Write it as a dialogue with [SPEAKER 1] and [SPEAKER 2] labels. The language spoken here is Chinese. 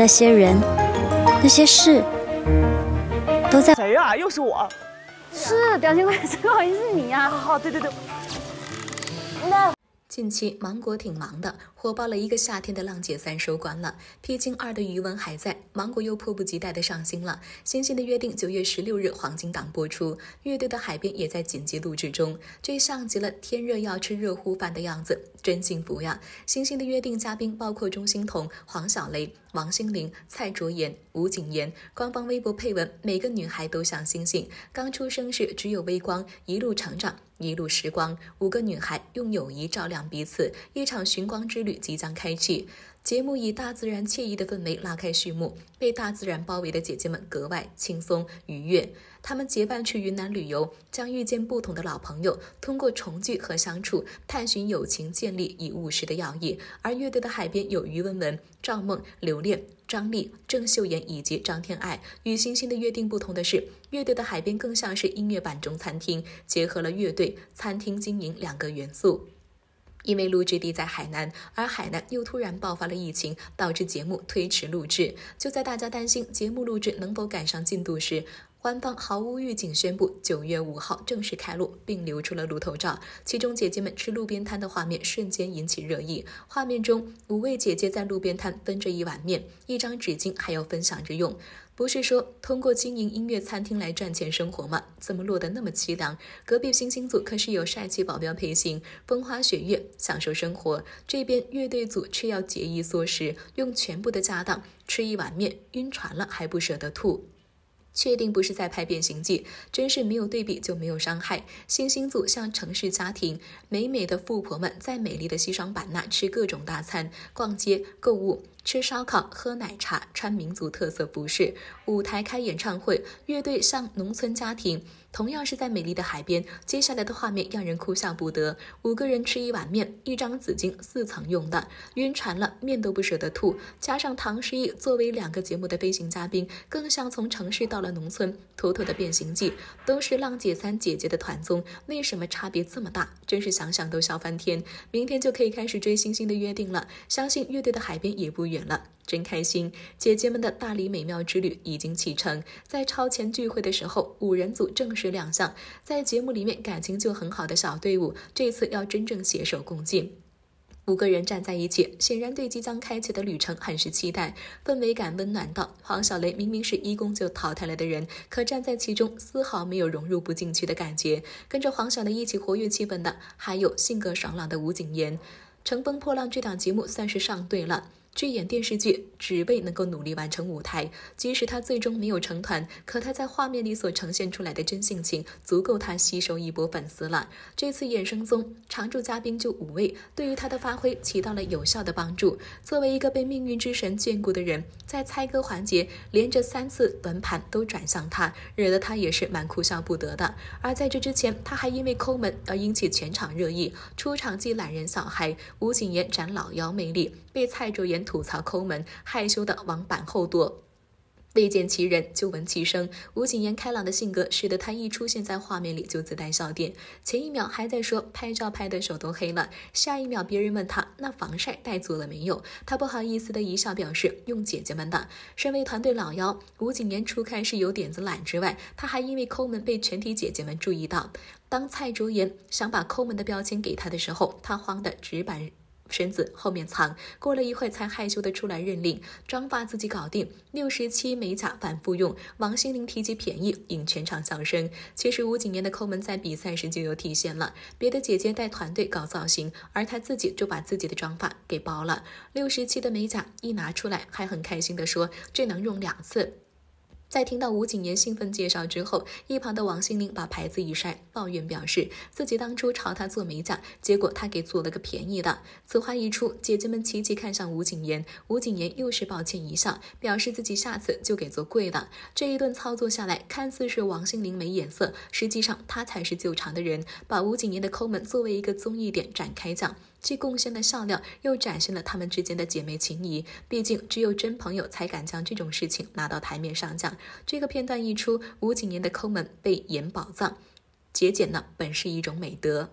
[SPEAKER 1] 那些人，那些事，都在。谁呀？又是我？是表情怪，不好意是你呀！好，对对对。近期芒果挺忙的，火爆了一个夏天的《浪姐三》收官了，《披荆二》的余温还在，芒果又迫不及待的上新了，《星星的约定》九月十六日黄金档播出，《乐队的海边》也在紧急录制中，这像极了天热要吃热乎饭的样子，真幸福呀！《星星的约定》嘉宾包括钟欣桐、黄晓蕾、王心凌、蔡卓妍、吴谨言。官方微博配文：每个女孩都像星星，刚出生时只有微光，一路成长。一路时光，五个女孩用友谊照亮彼此，一场寻光之旅即将开启。节目以大自然惬意的氛围拉开序幕，被大自然包围的姐姐们格外轻松愉悦。她们结伴去云南旅游，将遇见不同的老朋友，通过重聚和相处，探寻友情建立与务实的要义。而乐队的海边有于文文、赵梦、刘恋、张丽、郑秀妍以及张天爱。与《星星的约定》不同的是，乐队的海边更像是音乐版中餐厅，结合了乐队、餐厅经营两个元素。因为录制地在海南，而海南又突然爆发了疫情，导致节目推迟录制。就在大家担心节目录制能否赶上进度时，官方毫无预警宣布九月五号正式开录，并流出了路头照。其中姐姐们吃路边摊的画面瞬间引起热议。画面中，五位姐姐在路边摊分着一碗面，一张纸巾还要分享着用。不是说通过经营音乐餐厅来赚钱生活吗？怎么落得那么凄凉？隔壁星星组可是有帅气保镖陪行，风花雪月享受生活，这边乐队组却要节衣缩食，用全部的家当吃一碗面，晕船了还不舍得吐。确定不是在拍《变形计》？真是没有对比就没有伤害。星星组像城市家庭，美美的富婆们在美丽的西双版纳吃各种大餐，逛街购物。吃烧烤、喝奶茶、穿民族特色服饰，舞台开演唱会，乐队上农村家庭，同样是在美丽的海边。接下来的画面让人哭笑不得：五个人吃一碗面，一张纸巾四层用的，晕船了面都不舍得吐。加上唐诗逸作为两个节目的飞行嘉宾，更像从城市到了农村，妥妥的变形记。都是浪姐三姐姐的团综，为什么差别这么大？真是想想都笑翻天。明天就可以开始追《星星的约定》了，相信乐队的海边也不。远了，真开心！姐姐们的大理美妙之旅已经启程。在超前聚会的时候，五人组正式亮相。在节目里面感情就很好的小队伍，这次要真正携手共进，五个人站在一起，显然对即将开启的旅程很是期待，氛围感温暖到。黄小雷明明是一公就淘汰了的人，可站在其中，丝毫没有融入不进去的感觉。跟着黄小雷一起活跃气氛的，还有性格爽朗的吴谨言。乘风破浪这档节目算是上对了。去演电视剧只为能够努力完成舞台，即使他最终没有成团，可他在画面里所呈现出来的真性情，足够他吸收一波粉丝了。这次衍生综常驻嘉宾就五位，对于他的发挥起到了有效的帮助。作为一个被命运之神眷顾的人，在猜歌环节连着三次轮盘都转向他，惹得他也是蛮哭笑不得的。而在这之前，他还因为抠门而引起全场热议，出场即懒人小孩，吴谨言展老妖魅力。被蔡卓妍吐槽抠门，害羞的往板后躲。未见其人，就闻其声。吴谨言开朗的性格使得他一出现在画面里就自带笑点。前一秒还在说拍照拍的手都黑了，下一秒别人问他那防晒带足了没有，他不好意思的一笑表示用姐姐们的。身为团队老幺，吴谨言除开是有点子懒之外，他还因为抠门被全体姐姐们注意到。当蔡卓妍想把抠门的标签给他的时候，他慌得直板。身子后面藏，过了一会才害羞的出来认领妆发自己搞定。六十七美甲反复用。王心凌提及便宜，引全场笑声。其实吴谨言的抠门在比赛时就有体现了。别的姐姐带团队搞造型，而她自己就把自己的妆发给包了。六十七的美甲一拿出来，还很开心的说：“这能用两次。”在听到吴谨言兴奋介绍之后，一旁的王心凌把牌子一摔，抱怨表示自己当初朝他做美甲，结果他给做了个便宜的。此话一出，姐姐们齐齐看向吴谨言，吴谨言又是抱歉一笑，表示自己下次就给做贵的。这一顿操作下来，看似是王心凌没眼色，实际上他才是救场的人，把吴谨言的抠门作为一个综艺点展开讲。既贡献了笑料，又展现了他们之间的姐妹情谊。毕竟，只有真朋友才敢将这种事情拿到台面上讲。这个片段一出，吴谨言的抠门被演宝藏，节俭呢本是一种美德。